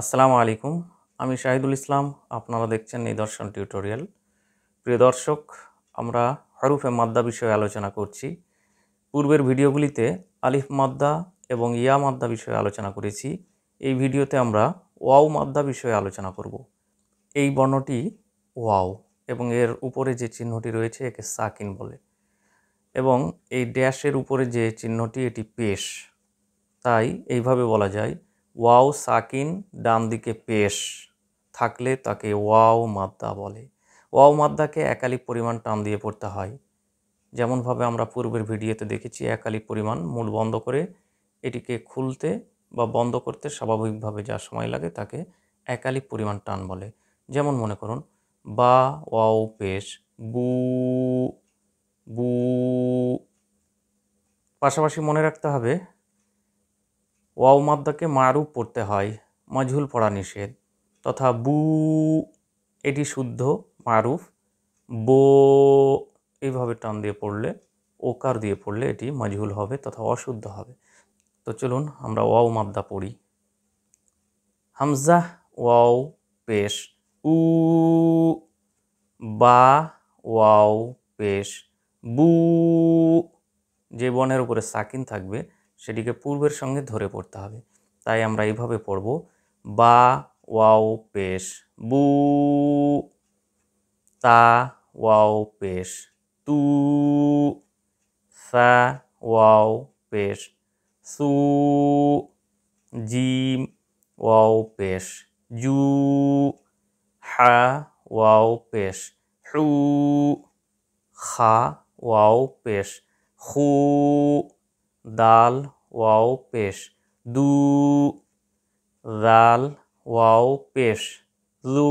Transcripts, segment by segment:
আসসালামু আলাইকুম আমি শাহিদুল ইসলাম আপনারা দেখছেন নিদর্শন টিউটোরিয়াল প্রিয় দর্শক আমরা হরুফে মাদ্দা বিষয়ে আলোচনা করছি পূর্বের ভিডিওগুলিতে আলিফ মাদ্দা এবং ইয়া মাদ্দা বিষয়ে আলোচনা করেছি এই ভিডিওতে আমরা ওয়াও মাদ্দা বিষয়ে আলোচনা করব এই বর্ণটি ওয়াও এবং এর উপরে যে চিহ্নটি রয়েছে একে সাকিন বলে এবং এই ড্যাশের উপরে যে চিহ্নটি এটি পেশ তাই এইভাবে বলা যায় ওয়াও সাকিন ডান দিকে পেশ থাকলে তাকে ওয়াও মাদ্দা বলে ওয়াও মাদ্দাকে একালি পরিমাণ টান দিয়ে পড়তে হয় যেমনভাবে আমরা পূর্বের ভিডিওতে দেখেছি একালি পরিমাণ মূল বন্ধ করে এটিকে খুলতে বা বন্ধ করতে স্বাভাবিকভাবে যা সময় লাগে তাকে একালি পরিমাণ টান বলে যেমন মনে করুন বা ওয়াও পেশ বু বু পাশাপাশি মনে রাখতে হবে ওয়াও মাদ্দাকে মারুপ পড়তে হয় মজহুল পড়া নিষেধ তথা বু এটি শুদ্ধ মারুফ বো এইভাবে টান দিয়ে পড়লে ওকার দিয়ে পড়লে এটি মজহুল হবে তথা অশুদ্ধ হবে তো চলুন আমরা ওয়াও মাদ্দা পড়ি হামজাহ ওয়াও পেশ উ বা ওয়াও পেশ বু যে বনের উপরে সাকিন থাকবে সেটিকে পূর্বের সঙ্গে ধরে পড়তে হবে তাই আমরা এইভাবে পড়ব বা ওয়াও পেশ বু তা ওয়াও পেশ তু সা ওয়াও পেশ সু জিম ওয়াও পেশ জু হা ওয়াও পেশ হু খা ওয়াও পেশ হু दाल वाओ पेश दू दाल वाओ पेश लू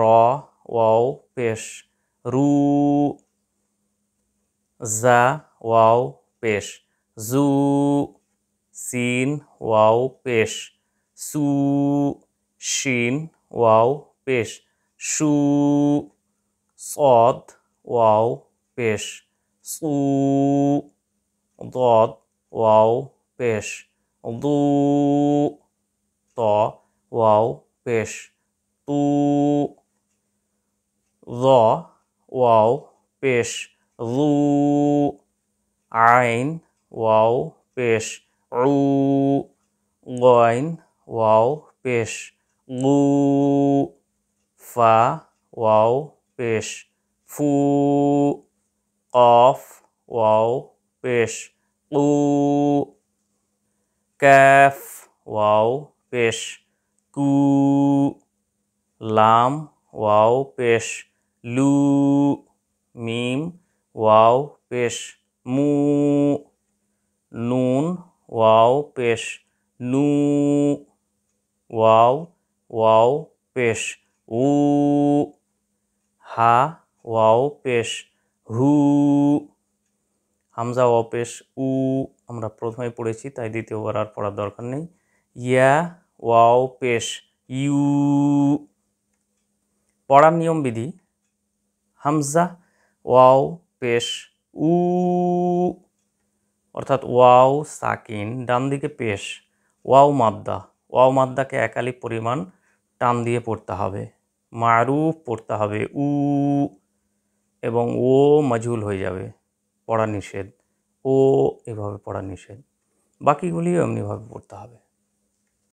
रॉ पेश रू जा वाओ पेश जू सीन वाओ पेश सू शीन वाओ पेश शू सौद वाओ पेश सू ضاد ওয়াও পেশ দু ত ওয়াও পেশ তু জ ওয়াও পেশ রু আইন ওয়াও পেশ রু গইন ওয়াও পেশ গু ফা ওয়াও পেশ ফু কফ ওয়াও fish u calf wow fish ku lam wow fish lu mim wow fish mu noon wow fish nu wow wow fish u ha wow fish who হামজা অপেশ উ আমরা প্রথমে পড়েছি তাই দ্বিতীয়বার আর পড়ার দরকার নেই ইয়া ওয়াও পেশ ইউ পড়ার নিয়ম বিধি হামজা ওয়াও পেশ উ অর্থাৎ ওয়াও সাকিন ডান দিকে পেশ ওয়াও মাদ্দা ওয়াও মাদ্দাকে একালি পরিমাণ টান দিয়ে পড়তে হবে মারুফ পড়তে হবে উ এবং ও মজুল হয়ে যাবে পড়া নিষেধ ও এভাবে পড়া নিষেধ বাকিগুলিও এমনিভাবে পড়তে হবে